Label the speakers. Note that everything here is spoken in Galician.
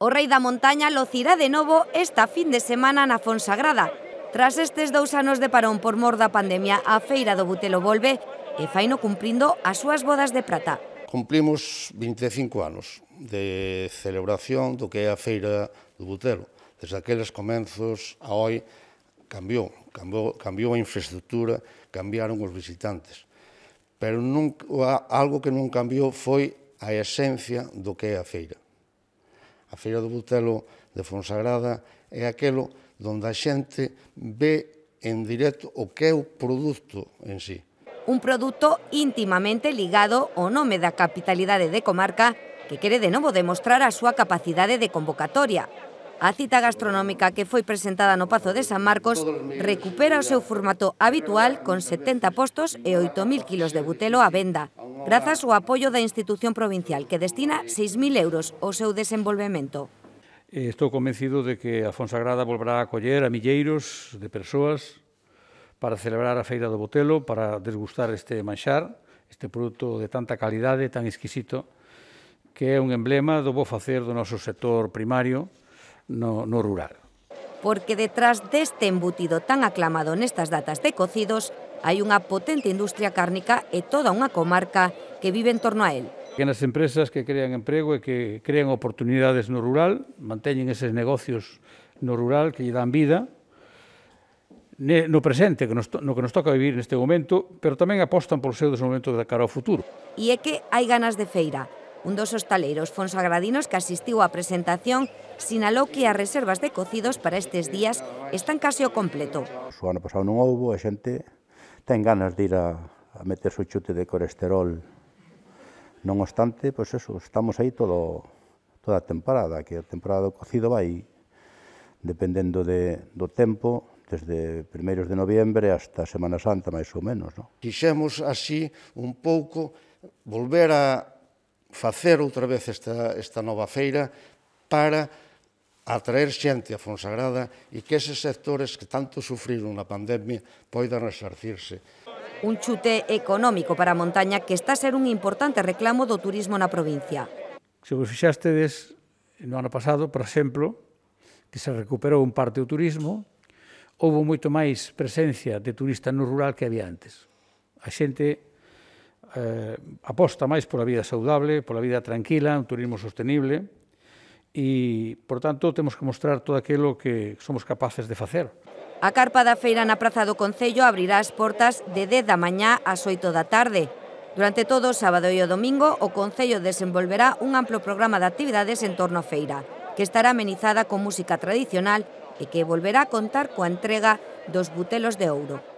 Speaker 1: O rei da montaña locirá de novo esta fin de semana na Fonsagrada. Tras estes dous anos de parón por mor da pandemia, a feira do Butelo volve e faino cumprindo as súas bodas de prata.
Speaker 2: Cumplimos 25 anos de celebración do que é a feira do Butelo. Desde aqueles comenzos a hoi cambiou, cambiou, cambiou a infraestructura, cambiaron os visitantes. Pero nun, algo que non cambiou foi a esencia do que é a feira. A Feira do Butelo de Fonsagrada é aquelo donde a xente ve en directo o que é o produto en sí.
Speaker 1: Un produto íntimamente ligado ao nome da capitalidade de comarca que quere de novo demostrar a súa capacidade de convocatoria. A cita gastronómica que foi presentada no Pazo de San Marcos recupera o seu formato habitual con 70 postos e 8.000 kilos de butelo á venda, grazas ao apoio da institución provincial, que destina 6.000 euros ao seu desenvolvemento.
Speaker 3: Eh, estou convencido de que a Fonsagrada volverá a acoller a milleiros de persoas para celebrar a Feira do Botelo, para desgustar este manxar, este produto de tanta calidade, tan exquisito, que é un emblema do bo facer do noso sector primario no, no rural
Speaker 1: porque detrás deste embutido tan aclamado nestas datas de cocidos hai unha potente industria cárnica e toda unha comarca que vive en torno a él.
Speaker 3: Que nas empresas que crean emprego e que crean oportunidades no rural, manteñen eses negocios no rural que lle dan vida, no presente, que nos, no que nos toca vivir neste momento, pero tamén apostan polo seu desenvolvemento de cara ao futuro.
Speaker 1: E é que hai ganas de feira, Un dos hostaleiros fonsagradinos que asistiu á presentación sinalou que as reservas de cocidos para estes días están case ao completo.
Speaker 2: O ano pasado non houbo, a xente ten ganas de ir a, a o chute de colesterol. Non obstante, pois eso, estamos aí todo, toda a temporada, que a temporada do cocido vai dependendo de, do tempo, desde primeiros de novembro hasta Semana Santa, máis ou menos. No? Quixemos así un pouco volver a, facer outra vez esta, esta nova feira para atraer xente a Fonsagrada e que eses sectores que tanto sufriron na pandemia poidan resarcirse.
Speaker 1: Un chute económico para a montaña que está a ser un importante reclamo do turismo na provincia.
Speaker 3: Se vos fixastedes no ano pasado, por exemplo, que se recuperou un parte do turismo, houve moito máis presencia de turista no rural que había antes. A xente eh, aposta máis pola vida saudable, pola vida tranquila, un turismo sostenible, e, por tanto, temos que mostrar todo aquilo que somos capaces de facer.
Speaker 1: A carpa da feira na Praza do Concello abrirá as portas de 10 da mañá ás 8 da tarde. Durante todo o sábado e o domingo, o Concello desenvolverá un amplo programa de actividades en torno á feira, que estará amenizada con música tradicional e que volverá a contar coa entrega dos butelos de ouro.